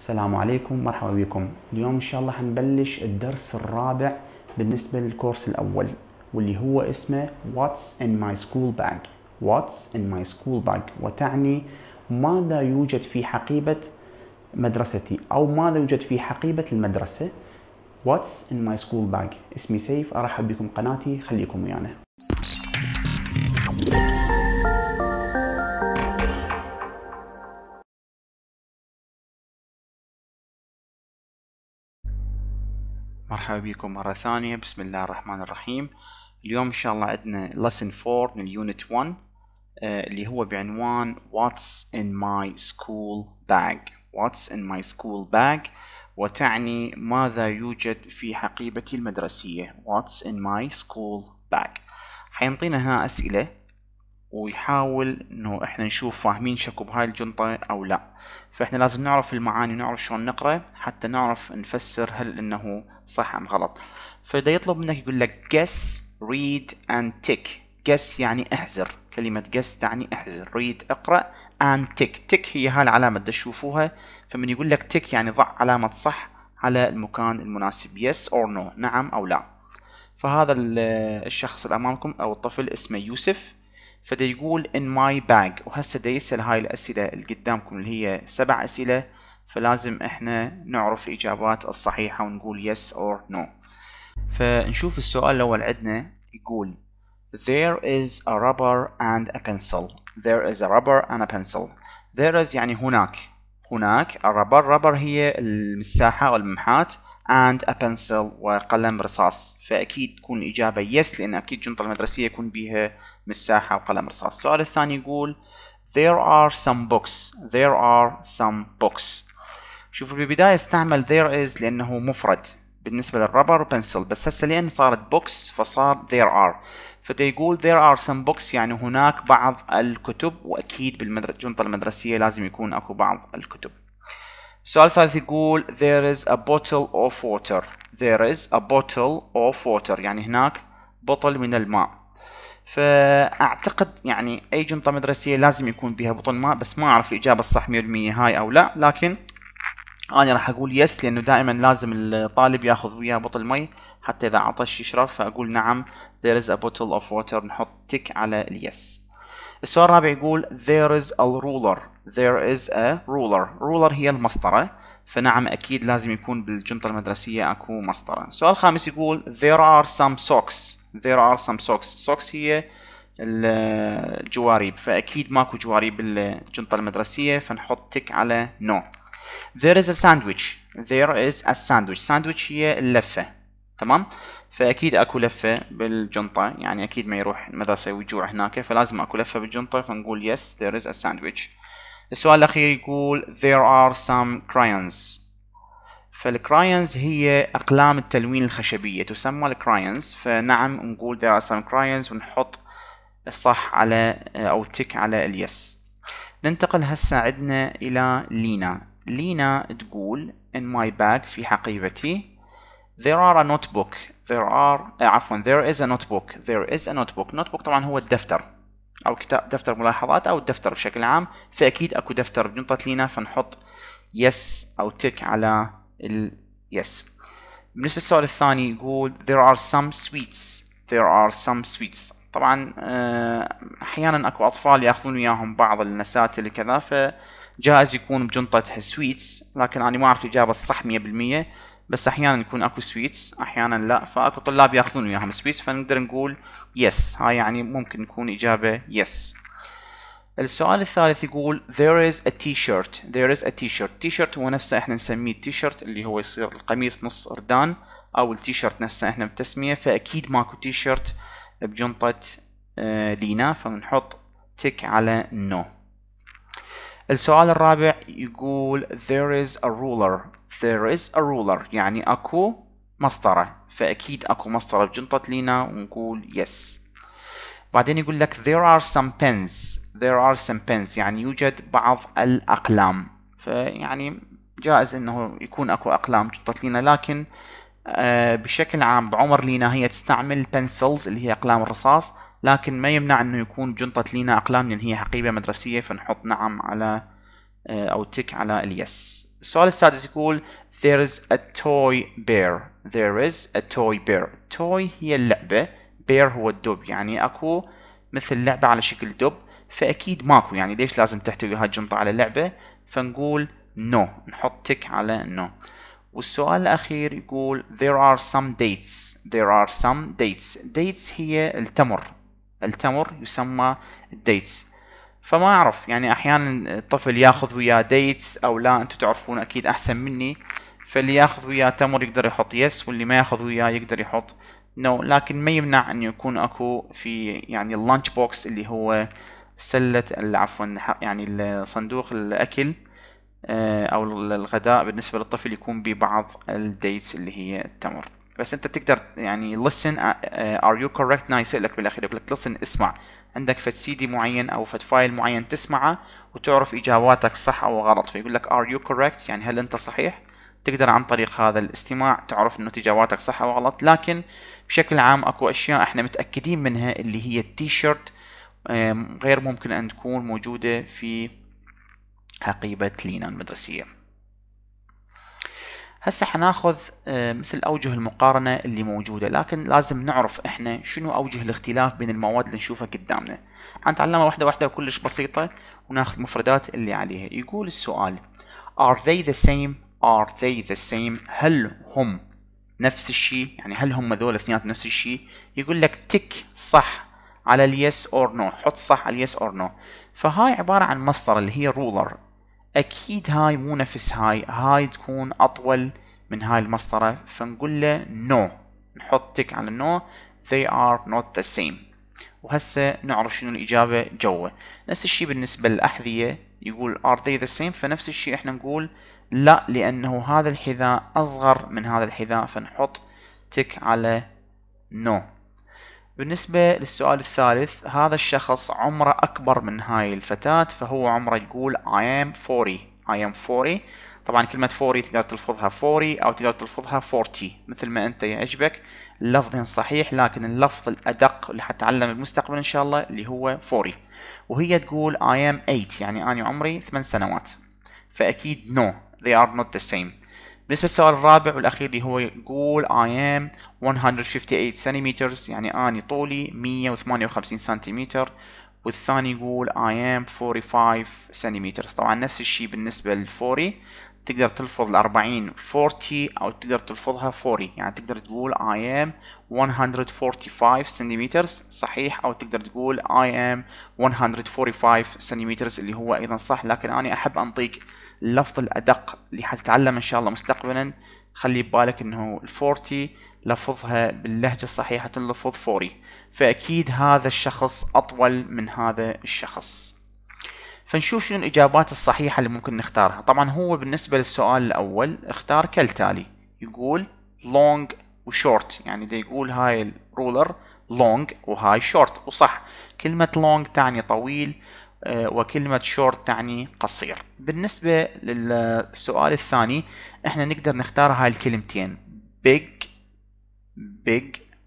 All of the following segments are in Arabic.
السلام عليكم مرحبا بكم اليوم ان شاء الله حنبلش الدرس الرابع بالنسبة للكورس الاول واللي هو اسمه واتس ان ماي سكول باج واتس ان ماي سكول باج وتعني ماذا يوجد في حقيبة مدرستي او ماذا يوجد في حقيبة المدرسة واتس ان ماي سكول باج اسمي سيف ارحب بكم قناتي خليكم ويانا مرحبا بكم مرة ثانية بسم الله الرحمن الرحيم اليوم ان شاء الله عندنا lesson 4 من unit 1 uh, آه، اللي هو بعنوان what's in my school bag what's in my school bag وتعني ماذا يوجد في حقيبتي المدرسية what's in my school bag حينطينا هنا أسئلة ويحاول انه احنا نشوف فاهمين شكو بهاي الجنطة او لا فإحنا لازم نعرف المعاني نعرف شلون نقرأ حتى نعرف نفسر هل إنه صح أم غلط فده يطلب منك يقول لك guess read and tick guess يعني احزر كلمة guess تعني احزر read اقرأ and tick tick هي هاي العلامة تشوفوها فمن يقول لك tick يعني ضع علامة صح على المكان المناسب yes or no نعم أو لا فهذا الشخص اللي أمامكم أو الطفل اسمه يوسف فده يقول in my bag وهسه ده يسأل هاي الأسئلة اللي قدامكم اللي هي سبع أسئلة فلازم احنا نعرف الإجابات الصحيحة ونقول yes or no فنشوف السؤال الأول عندنا يقول There is a rubber and a pencil There is a rubber and a pencil There is يعني هناك هناك الربر ربر هي المساحة أو الممحات and a pencil وقلم رصاص فأكيد تكون الإجابة yes لأن أكيد جنطة المدرسية يكون بيها مساحة وقلم رصاص السؤال الثاني يقول there are some books there are some books شوفوا بالبداية استعمل there is لأنه مفرد بالنسبة للربر وبنسل بس هسه لأن صارت books فصار there are فده يقول there are some books يعني هناك بعض الكتب وأكيد بالجنطة المدرسية لازم يكون أكو بعض الكتب السؤال الثالث يقول there is a bottle of water there is a bottle of water يعني هناك بطل من الماء فاعتقد يعني اي جنطة مدرسية لازم يكون بها بطل ماء بس ما اعرف الاجابة الصح 100% هاي او لا لكن انا راح اقول يس لانه دائما لازم الطالب ياخذ وياه بطل مي حتى اذا عطش يشرب فاقول نعم there is a bottle of water نحط تك على اليس السؤال الرابع يقول there is a ruler there is a ruler ruler هي المسطرة فنعم أكيد لازم يكون بالجنطة المدرسية أكو مسطرة السؤال الخامس يقول there are some socks there are some socks socks هي الجواريب فأكيد ماكو جواريب بالجنطة المدرسية فنحط تك على no there is a sandwich there is a sandwich sandwich هي اللفة تمام فاكيد اكو لفه بالجنطه يعني اكيد ما يروح المدرسه ويجوع هناك فلازم اكو لفه بالجنطه فنقول يس there is a sandwich السؤال الأخير يقول there are some crayons فالكرايونز هي أقلام التلوين الخشبية تسمى الكرايونز فنعم نقول there are some crayons ونحط الصح على أو تك على اليس ننتقل هسه عندنا إلى لينا لينا تقول in my bag في حقيبتي there are a notebook there are آه، عفوا there is a notebook there is a notebook notebook طبعا هو الدفتر او كتاب دفتر ملاحظات او الدفتر بشكل عام فاكيد اكو دفتر بينطت لينا فنحط يس او تك على ال يس بالنسبه للسؤال الثاني يقول there are some sweets there are some sweets طبعا آه، احيانا اكو اطفال ياخذون وياهم بعض النسات اللي كذا فجائز يكون بجنطتها سويتس لكن انا ما اعرف الاجابه الصح 100% بس احيانا يكون اكو سويتس احيانا لا فاكو طلاب ياخذون وياهم سويتس فنقدر نقول يس هاي يعني ممكن تكون اجابه يس السؤال الثالث يقول there is a t-shirt there is a t-shirt t-shirt هو نفسه احنا نسميه t-shirt اللي هو يصير القميص نص اردان او التيشيرت نفسه احنا بتسميه فاكيد ماكو تيشيرت بجنطة آه، لينا فنحط تك على نو no. السؤال الرابع يقول there is a ruler there is a ruler يعني اكو مسطرة فأكيد اكو مسطرة بجنطة لينا ونقول yes بعدين يقول لك there are some pens there are some pens يعني يوجد بعض الأقلام فيعني جائز انه يكون اكو اقلام جنطة لينا لكن آه، بشكل عام بعمر لينا هي تستعمل pencils اللي هي اقلام الرصاص لكن ما يمنع انه يكون جنطة لينا اقلام لان هي حقيبة مدرسية فنحط نعم على آه، او تك على اليس السؤال السادس يقول there is a toy bear there is a toy bear toy هي اللعبة bear هو الدب يعني اكو مثل لعبة على شكل دب فاكيد ماكو يعني ليش لازم تحتوي هاي الجنطة على لعبة فنقول no نحط تك على no والسؤال الأخير يقول there are some dates there are some dates dates هي التمر التمر يسمى dates فما اعرف يعني احيانا الطفل ياخذ وياه ديتس او لا انتم تعرفون اكيد احسن مني فاللي ياخذ وياه تمر يقدر يحط يس واللي ما ياخذ وياه يقدر يحط نو no. لكن ما يمنع ان يكون اكو في يعني اللانش بوكس اللي هو سلة عفوا يعني صندوق الاكل آه، او الغداء بالنسبة للطفل يكون ببعض الديتس اللي هي التمر بس انت تقدر يعني listen آه، آه، are you correct؟ نا يسألك بالاخير يقول لك listen اسمع عندك فد سي دي معين او فد فايل معين تسمعه وتعرف اجاباتك صح او غلط فيقول لك ار يو كوركت يعني هل انت صحيح تقدر عن طريق هذا الاستماع تعرف انه اجاباتك صح او غلط لكن بشكل عام اكو اشياء احنا متاكدين منها اللي هي التيشيرت غير ممكن ان تكون موجوده في حقيبه لينا المدرسيه هسه حناخذ آه، مثل اوجه المقارنه اللي موجوده لكن لازم نعرف احنا شنو اوجه الاختلاف بين المواد اللي نشوفها قدامنا حنتعلمها واحده واحده وكلش بسيطه وناخذ مفردات اللي عليها يقول السؤال are they the same are they the same هل هم نفس الشيء يعني هل هم ذول اثنين نفس الشيء يقول لك تك صح على اليس اور نو حط صح على اليس اور نو فهاي عباره عن مصدر اللي هي رولر اكيد هاي مو نفس هاي هاي تكون اطول من هاي المسطرة فنقول له نو no. نحط تك على نو they are not the same وهسه نعرف شنو الإجابة جوا نفس الشيء بالنسبة للأحذية يقول are they the same فنفس الشيء احنا نقول لا لأنه هذا الحذاء أصغر من هذا الحذاء فنحط تك على no بالنسبة للسؤال الثالث هذا الشخص عمره أكبر من هاي الفتاة فهو عمره يقول I am 40 I am 40 طبعا كلمة 40 تقدر تلفظها 40 أو تقدر تلفظها 40 مثل ما أنت يعجبك اللفظين صحيح لكن اللفظ الأدق اللي حتعلم المستقبل إن شاء الله اللي هو 40 وهي تقول I am 8 يعني أنا عمري 8 سنوات فأكيد no they are not the same بالنسبة للسؤال الرابع والأخير اللي هو يقول I am 158 سنتيمترز يعني اني طولي 158 سنتيمتر والثاني يقول I am 45 سنتيمترز طبعا نفس الشيء بالنسبة للفوري تقدر تلفظ الأربعين 40 أو تقدر تلفظها 40 يعني تقدر تقول I am 145 سنتيمترز صحيح أو تقدر تقول I am 145 سنتيمترز اللي هو أيضا صح لكن أنا أحب أنطيك اللفظ الأدق اللي حتتعلم إن شاء الله مستقبلا خلي ببالك أنه ال 40 لفظها باللهجة الصحيحة تنلفظ فوري فأكيد هذا الشخص أطول من هذا الشخص فنشوف شنو الإجابات الصحيحة اللي ممكن نختارها طبعا هو بالنسبة للسؤال الأول اختار كالتالي يقول long وشورت يعني ده يقول هاي الرولر long وهاي short وصح كلمة long تعني طويل آه، وكلمة short تعني قصير بالنسبة للسؤال الثاني احنا نقدر نختار هاي الكلمتين big big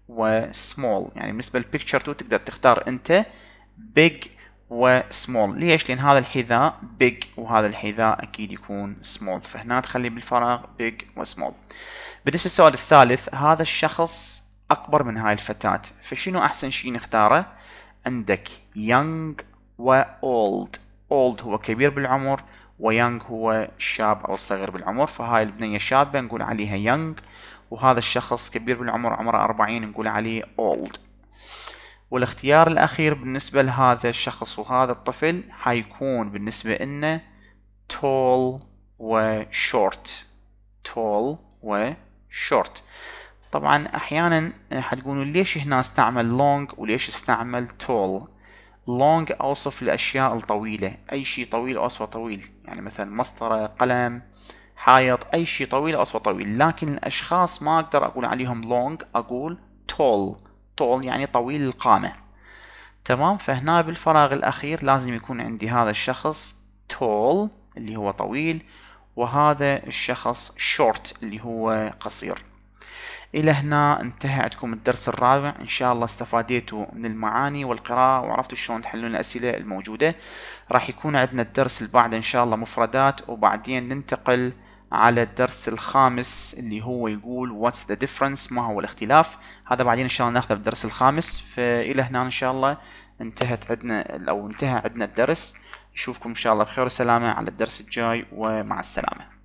وسمول يعني بالنسبه للبيكتشر 2 تقدر تختار انت big وسمول ليش لان هذا الحذاء big وهذا الحذاء اكيد يكون small فهنا تخلي بالفراغ big وسمول بالنسبه للسؤال الثالث هذا الشخص اكبر من هاي الفتاه فشنو احسن شيء نختاره عندك young و old old هو كبير بالعمر ويانج هو شاب او صغير بالعمر فهاي البنيه شابه نقول عليها يانج وهذا الشخص كبير بالعمر عمره 40 نقول عليه اولد والاختيار الاخير بالنسبه لهذا الشخص وهذا الطفل حيكون بالنسبه لنا tall short tall short طبعا احيانا حتقولوا ليش هنا استعمل long وليش استعمل tall long اوصف الاشياء الطويله اي شيء طويل اوصفه طويل يعني مثلا مسطره قلم حايط أي شيء طويل أو أصبع طويل لكن الأشخاص ما أقدر أقول عليهم لونج أقول تول تول يعني طويل القامة تمام فهنا بالفراغ الأخير لازم يكون عندي هذا الشخص تول اللي هو طويل وهذا الشخص شورت اللي هو قصير إلى هنا انتهى عندكم الدرس الرابع إن شاء الله استفاديتوا من المعاني والقراءة وعرفتوا شلون تحلون الأسئلة الموجودة راح يكون عندنا الدرس اللي بعده إن شاء الله مفردات وبعدين ننتقل على الدرس الخامس اللي هو يقول what's the difference ما هو الاختلاف هذا بعدين ان شاء الله ناخذه بالدرس الخامس فالى هنا ان شاء الله انتهت عندنا او انتهى عندنا الدرس نشوفكم ان شاء الله بخير وسلامه على الدرس الجاي ومع السلامه